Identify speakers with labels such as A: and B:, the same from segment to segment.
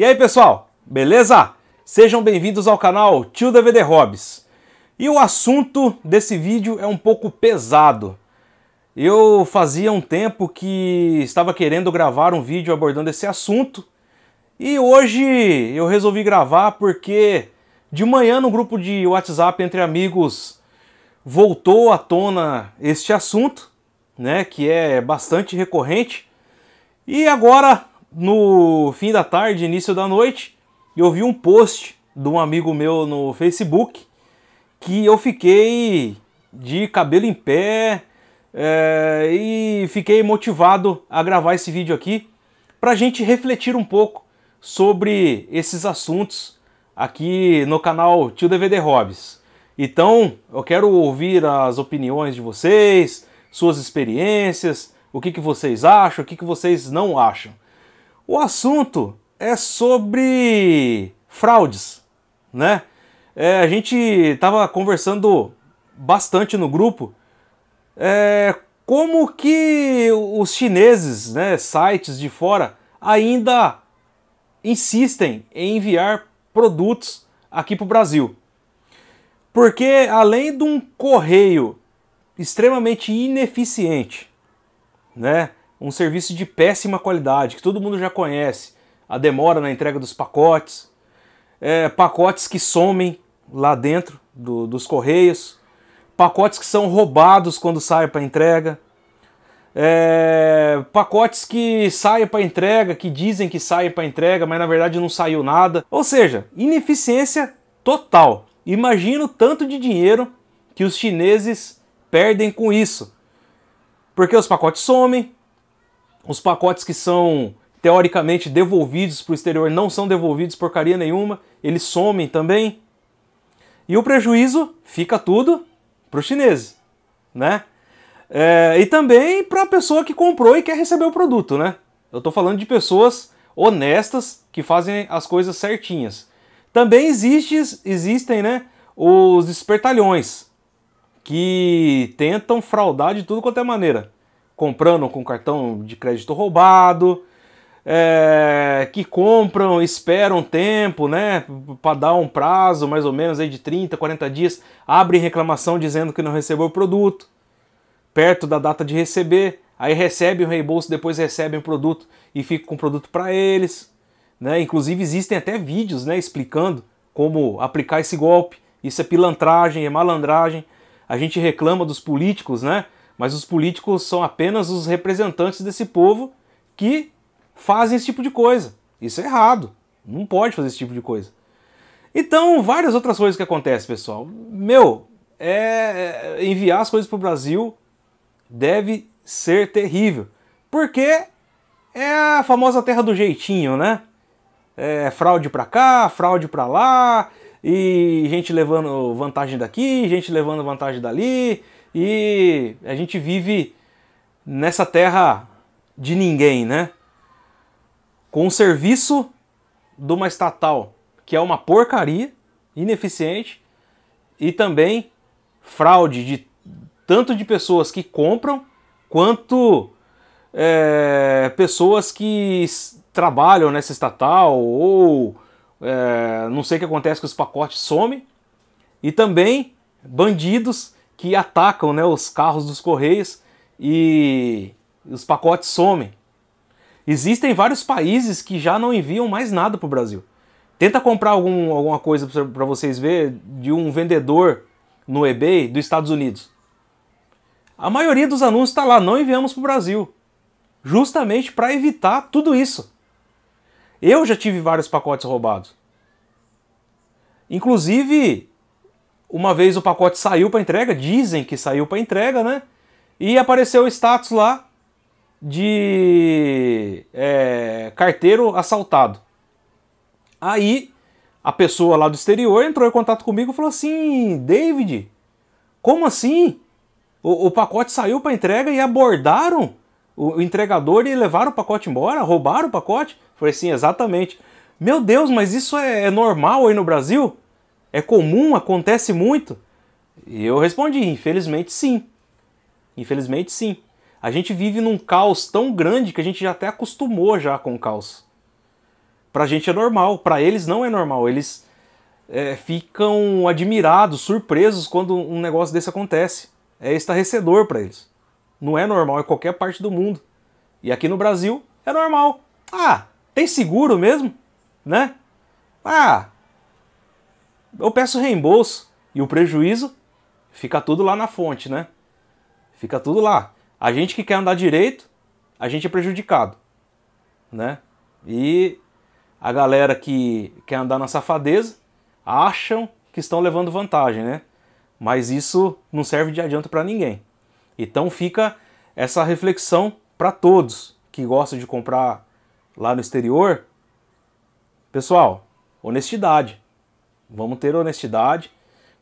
A: E aí pessoal, beleza? Sejam bem-vindos ao canal Tio DVD Hobbies. E o assunto desse vídeo é um pouco pesado. Eu fazia um tempo que estava querendo gravar um vídeo abordando esse assunto e hoje eu resolvi gravar porque de manhã no grupo de WhatsApp entre amigos voltou à tona este assunto, né, que é bastante recorrente. E agora no fim da tarde, início da noite, eu vi um post de um amigo meu no Facebook que eu fiquei de cabelo em pé é, e fiquei motivado a gravar esse vídeo aqui para a gente refletir um pouco sobre esses assuntos aqui no canal Tio DVD Hobbies. Então, eu quero ouvir as opiniões de vocês, suas experiências, o que, que vocês acham, o que, que vocês não acham. O assunto é sobre fraudes, né? É, a gente estava conversando bastante no grupo é, como que os chineses, né, sites de fora, ainda insistem em enviar produtos aqui para o Brasil. Porque além de um correio extremamente ineficiente, né? um serviço de péssima qualidade, que todo mundo já conhece. A demora na entrega dos pacotes, é, pacotes que somem lá dentro do, dos correios, pacotes que são roubados quando saem para entrega, é, pacotes que saem para entrega, que dizem que saem para entrega, mas na verdade não saiu nada. Ou seja, ineficiência total. Imagina o tanto de dinheiro que os chineses perdem com isso. Porque os pacotes somem, os pacotes que são teoricamente devolvidos para o exterior não são devolvidos porcaria nenhuma, eles somem também. E o prejuízo fica tudo para o chinês, né? É, e também para a pessoa que comprou e quer receber o produto, né? Eu estou falando de pessoas honestas que fazem as coisas certinhas. Também existe, existem né, os espertalhões que tentam fraudar de tudo quanto é maneira comprando com cartão de crédito roubado, é, que compram, esperam tempo, né, para dar um prazo mais ou menos aí de 30, 40 dias, abrem reclamação dizendo que não recebeu o produto, perto da data de receber, aí recebem o reembolso, depois recebem o produto e ficam com o produto para eles. Né? Inclusive existem até vídeos né, explicando como aplicar esse golpe. Isso é pilantragem, é malandragem. A gente reclama dos políticos, né? mas os políticos são apenas os representantes desse povo que fazem esse tipo de coisa. Isso é errado. Não pode fazer esse tipo de coisa. Então, várias outras coisas que acontecem, pessoal. Meu, é... é enviar as coisas para o Brasil deve ser terrível. Porque é a famosa terra do jeitinho, né? É fraude para cá, fraude para lá, e gente levando vantagem daqui, gente levando vantagem dali, e a gente vive nessa terra de ninguém, né? Com o serviço de uma estatal que é uma porcaria, ineficiente e também fraude de tanto de pessoas que compram quanto é, pessoas que trabalham nessa estatal ou é, não sei o que acontece que os pacotes somem e também bandidos que atacam né, os carros dos Correios e os pacotes somem. Existem vários países que já não enviam mais nada para o Brasil. Tenta comprar algum, alguma coisa para vocês ver de um vendedor no eBay dos Estados Unidos. A maioria dos anúncios está lá, não enviamos para o Brasil. Justamente para evitar tudo isso. Eu já tive vários pacotes roubados. Inclusive, uma vez o pacote saiu para entrega, dizem que saiu para entrega, né? E apareceu o status lá de é, carteiro assaltado. Aí a pessoa lá do exterior entrou em contato comigo e falou assim: David, como assim? O, o pacote saiu para entrega e abordaram o, o entregador e levaram o pacote embora, roubaram o pacote? falei assim: exatamente. Meu Deus, mas isso é, é normal aí no Brasil? É comum? Acontece muito? E eu respondi: infelizmente sim. Infelizmente sim. A gente vive num caos tão grande que a gente já até acostumou já com o caos. Pra gente é normal, para eles não é normal. Eles é, ficam admirados, surpresos quando um negócio desse acontece. É estarrecedor para eles. Não é normal em qualquer parte do mundo. E aqui no Brasil é normal. Ah, tem seguro mesmo? Né? Ah, eu peço reembolso e o prejuízo fica tudo lá na fonte, né? Fica tudo lá. A gente que quer andar direito, a gente é prejudicado, né? E a galera que quer andar na safadeza acham que estão levando vantagem, né? Mas isso não serve de adianto para ninguém. Então fica essa reflexão para todos que gostam de comprar lá no exterior. Pessoal, honestidade. Vamos ter honestidade,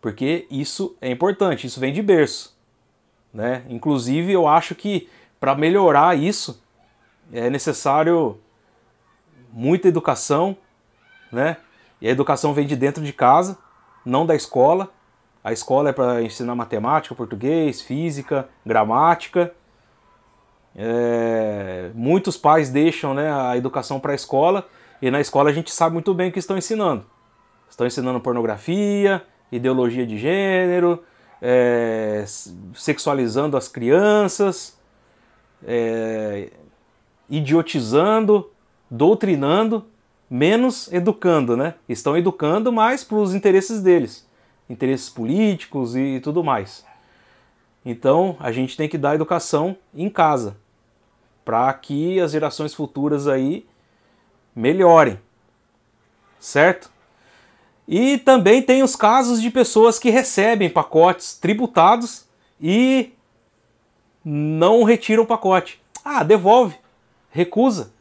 A: porque isso é importante, isso vem de berço. Né? Inclusive, eu acho que para melhorar isso é necessário muita educação, né? E a educação vem de dentro de casa, não da escola. A escola é para ensinar matemática, português, física, gramática. É... Muitos pais deixam né, a educação para a escola e na escola a gente sabe muito bem o que estão ensinando. Estão ensinando pornografia, ideologia de gênero, é, sexualizando as crianças, é, idiotizando, doutrinando, menos educando, né? Estão educando mais para os interesses deles, interesses políticos e, e tudo mais. Então a gente tem que dar educação em casa para que as gerações futuras aí melhorem, certo? E também tem os casos de pessoas que recebem pacotes tributados e não retiram o pacote. Ah, devolve, recusa.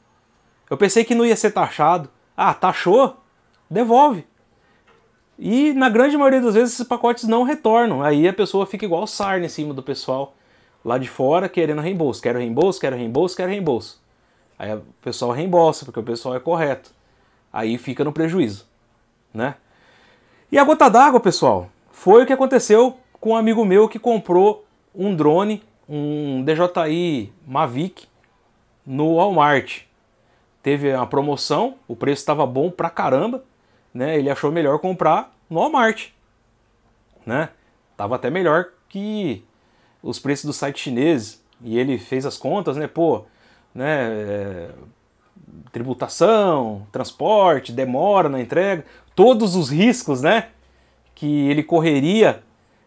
A: Eu pensei que não ia ser taxado. Ah, taxou? Devolve. E na grande maioria das vezes esses pacotes não retornam. Aí a pessoa fica igual sarna em cima do pessoal lá de fora querendo reembolso. Quero reembolso, quero reembolso, quero reembolso. Aí o pessoal reembolsa, porque o pessoal é correto. Aí fica no prejuízo, né? E a gota d'água, pessoal, foi o que aconteceu com um amigo meu que comprou um drone, um DJI Mavic, no Walmart. Teve uma promoção, o preço estava bom pra caramba, né? Ele achou melhor comprar no Walmart, né? Tava até melhor que os preços do site chinês. E ele fez as contas, né? Pô, né? É, tributação, transporte, demora na entrega, todos os riscos, né? Que ele correria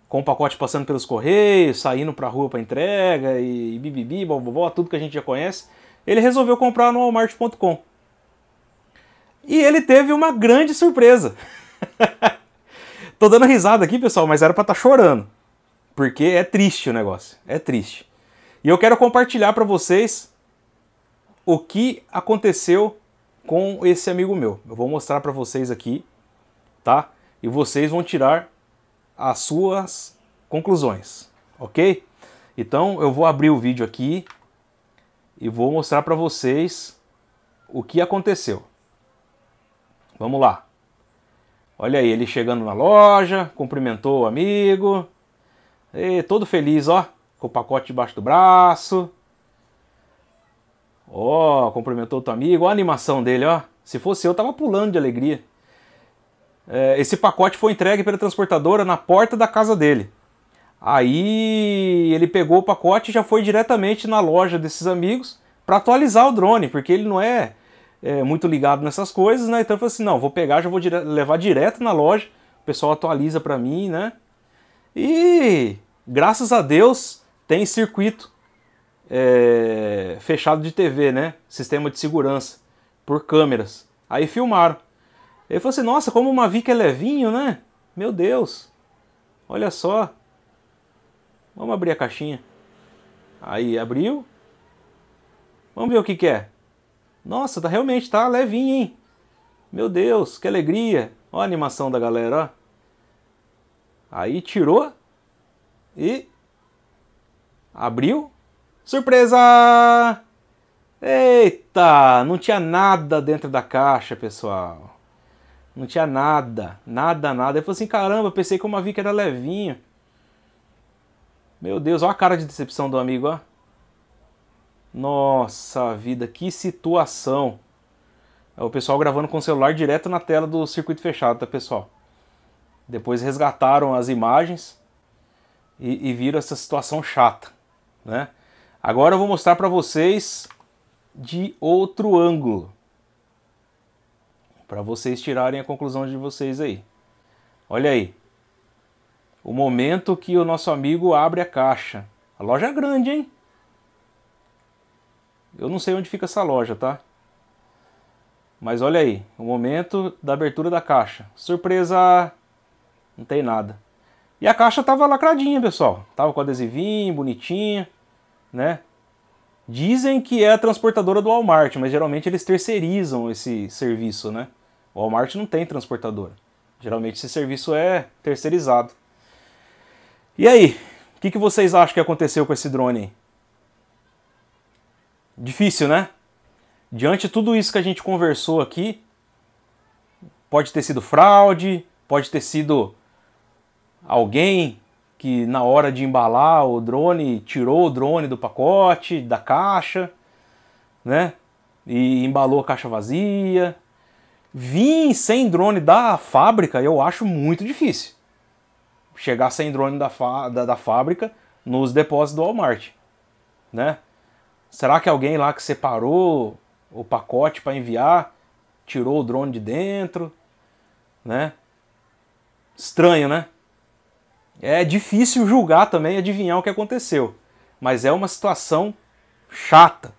A: com o pacote passando pelos correios, saindo para a rua para entrega e, e bibibi, bobobó, tudo que a gente já conhece. Ele resolveu comprar no Walmart.com. E ele teve uma grande surpresa. Tô dando risada aqui, pessoal, mas era para estar tá chorando. Porque é triste o negócio, é triste. E eu quero compartilhar para vocês o que aconteceu com esse amigo meu. Eu vou mostrar para vocês aqui, tá? E vocês vão tirar as suas conclusões, ok? Então eu vou abrir o vídeo aqui e vou mostrar para vocês o que aconteceu. Vamos lá. Olha aí, ele chegando na loja, cumprimentou o amigo, e todo feliz, ó, com o pacote debaixo do braço. Ó, oh, cumprimentou teu amigo, ó a animação dele, ó. Se fosse eu, tava pulando de alegria. É, esse pacote foi entregue pela transportadora na porta da casa dele. Aí ele pegou o pacote e já foi diretamente na loja desses amigos para atualizar o drone, porque ele não é, é, muito ligado nessas coisas, né? Então ele falou assim: não, vou pegar, já vou dire levar direto na loja, o pessoal atualiza para mim, né? E graças a Deus tem circuito é, fechado de TV, né? Sistema de segurança, por câmeras. Aí filmaram. Ele falou assim: Nossa, como uma Mavic é levinho, né? Meu Deus, olha só. Vamos abrir a caixinha. Aí abriu. Vamos ver o que, que é. Nossa, tá, realmente tá levinho, hein? Meu Deus, que alegria. Olha a animação da galera, ó. Aí tirou e abriu. Surpresa! Eita, não tinha nada dentro da caixa, pessoal. Não tinha nada, nada, nada. Eu falei assim, caramba, pensei como a vi que era levinho. Meu Deus, olha a cara de decepção do amigo, ó. Nossa vida, que situação. É o pessoal gravando com o celular direto na tela do circuito fechado, tá, pessoal? Depois resgataram as imagens e, e viram essa situação chata, né? Agora eu vou mostrar para vocês de outro ângulo. Para vocês tirarem a conclusão de vocês aí. Olha aí. O momento que o nosso amigo abre a caixa. A loja é grande, hein? Eu não sei onde fica essa loja, tá? Mas olha aí, o momento da abertura da caixa. Surpresa! Não tem nada. E a caixa tava lacradinha, pessoal. Tava com adesivinho, bonitinha né? Dizem que é a transportadora do Walmart, mas geralmente eles terceirizam esse serviço, né? O Walmart não tem transportadora. Geralmente esse serviço é terceirizado. E aí? O que, que vocês acham que aconteceu com esse drone Difícil, né? Diante de tudo isso que a gente conversou aqui, pode ter sido fraude, pode ter sido alguém que na hora de embalar o drone tirou o drone do pacote, da caixa, né? E embalou a caixa vazia. Vim sem drone da fábrica, eu acho muito difícil. Chegar sem drone da, da, da fábrica nos depósitos do Walmart, né? Será que alguém lá que separou o pacote para enviar tirou o drone de dentro, né? Estranho, né? é difícil julgar também, adivinhar o que aconteceu. Mas é uma situação chata,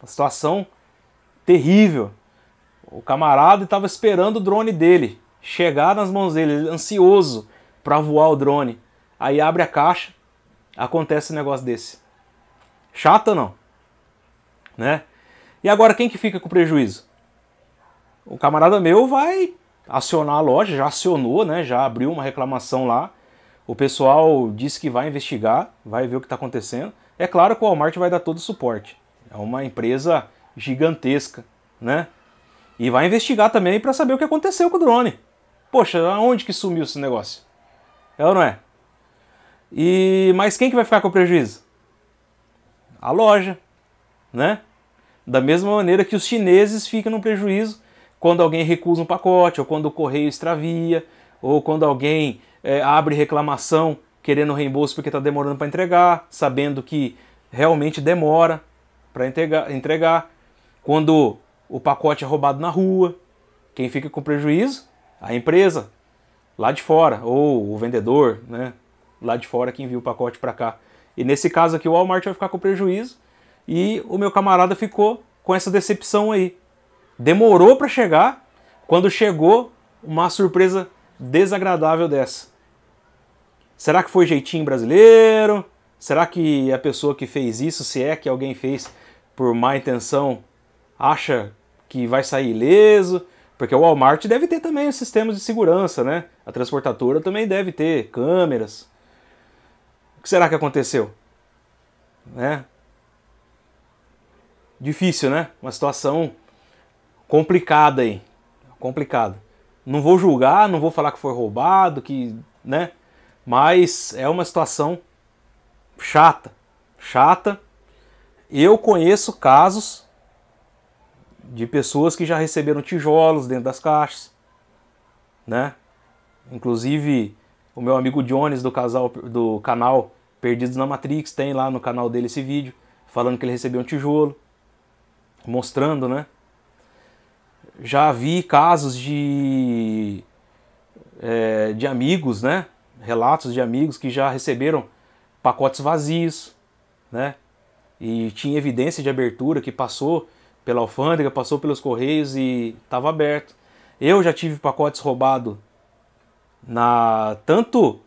A: uma situação terrível. O camarada estava esperando o drone dele chegar nas mãos dele, é ansioso para voar o drone. Aí abre a caixa, acontece um negócio desse. Chata não, né? E agora quem que fica com o prejuízo? O camarada meu vai acionar a loja, já acionou, né? Já abriu uma reclamação lá o pessoal disse que vai investigar, vai ver o que está acontecendo. É claro que o Walmart vai dar todo o suporte. É uma empresa gigantesca, né? E vai investigar também para saber o que aconteceu com o drone. Poxa, aonde que sumiu esse negócio? É ou não é? E mas quem que vai ficar com o prejuízo? A loja, né? Da mesma maneira que os chineses ficam no prejuízo quando alguém recusa um pacote, ou quando o correio extravia, ou quando alguém é, abre reclamação querendo reembolso porque está demorando para entregar, sabendo que realmente demora para entregar, entregar. Quando o pacote é roubado na rua, quem fica com prejuízo? A empresa lá de fora, ou o vendedor, né? Lá de fora que envia o pacote para cá. E nesse caso aqui, o Walmart vai ficar com prejuízo e o meu camarada ficou com essa decepção aí. Demorou para chegar, quando chegou, uma surpresa desagradável dessa. Será que foi jeitinho brasileiro? Será que a pessoa que fez isso, se é que alguém fez por má intenção, acha que vai sair ileso? Porque o Walmart deve ter também os sistemas de segurança, né? A transportadora também deve ter câmeras. O que será que aconteceu? Né? Difícil, né? Uma situação complicada aí. Complicada. Não vou julgar, não vou falar que foi roubado, que, né? Mas é uma situação chata, chata. Eu conheço casos de pessoas que já receberam tijolos dentro das caixas, né? Inclusive o meu amigo Jones do casal do canal Perdidos na Matrix tem lá no canal dele esse vídeo falando que ele recebeu um tijolo, mostrando, né? já vi casos de, é, de amigos, né? Relatos de amigos que já receberam pacotes vazios, né? E tinha evidência de abertura que passou pela alfândega, passou pelos correios e estava aberto. Eu já tive pacotes roubados na tanto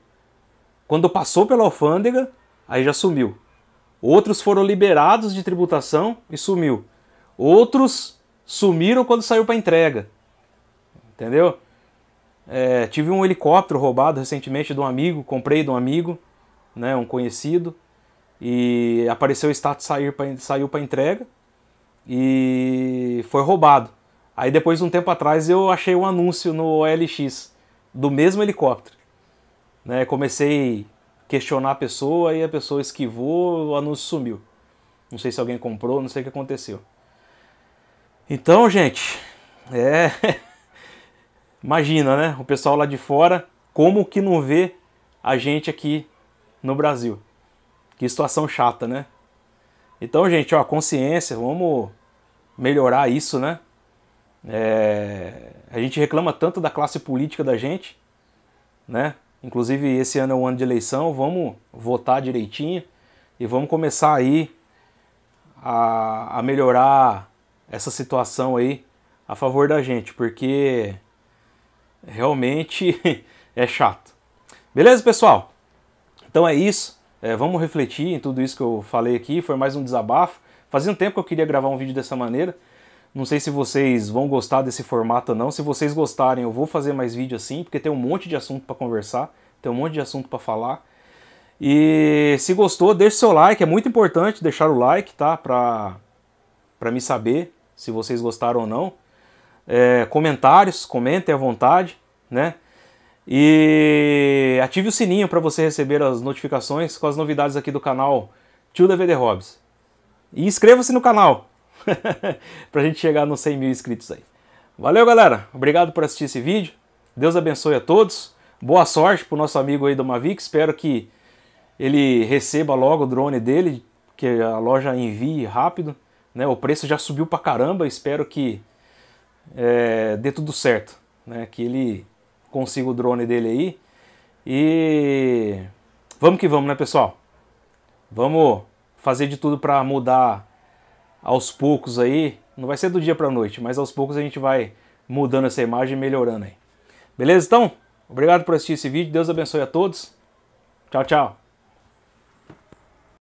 A: quando passou pela alfândega, aí já sumiu. Outros foram liberados de tributação e sumiu. Outros sumiram quando saiu para entrega. Entendeu? É, tive um helicóptero roubado recentemente de um amigo, comprei de um amigo, né, um conhecido, e apareceu o status sair pra, saiu para entrega e foi roubado. Aí depois de um tempo atrás eu achei um anúncio no OLX do mesmo helicóptero. Né, comecei a questionar a pessoa e a pessoa esquivou, o anúncio sumiu. Não sei se alguém comprou, não sei o que aconteceu. Então, gente, é. Imagina, né? O pessoal lá de fora, como que não vê a gente aqui no Brasil? Que situação chata, né? Então, gente, ó, consciência, vamos melhorar isso, né? É... A gente reclama tanto da classe política da gente, né? Inclusive, esse ano é um ano de eleição, vamos votar direitinho e vamos começar aí a, a melhorar essa situação aí a favor da gente, porque realmente é chato. Beleza, pessoal? Então é isso. É, vamos refletir em tudo isso que eu falei aqui. Foi mais um desabafo. Fazia um tempo que eu queria gravar um vídeo dessa maneira. Não sei se vocês vão gostar desse formato ou não. Se vocês gostarem, eu vou fazer mais vídeo assim, porque tem um monte de assunto para conversar, tem um monte de assunto para falar. E se gostou, deixe seu like, é muito importante deixar o like, tá? Pra, pra me saber se vocês gostaram ou não. É, comentários, comentem à vontade, né? E ative o sininho para você receber as notificações com as novidades aqui do canal Tio DVD Hobbs. E inscreva-se no canal para a gente chegar nos 100 mil inscritos aí. Valeu, galera. Obrigado por assistir esse vídeo. Deus abençoe a todos. Boa sorte para o nosso amigo aí do Mavic. Espero que ele receba logo o drone dele, que a loja envie rápido. Né? O preço já subiu pra caramba, espero que é, dê tudo certo, né? que ele consiga o drone dele aí. E vamos que vamos, né, pessoal? Vamos fazer de tudo para mudar aos poucos aí. Não vai ser do dia para noite, mas aos poucos a gente vai mudando essa imagem e melhorando aí. Beleza, então? Obrigado por assistir esse vídeo. Deus abençoe a todos. Tchau, tchau.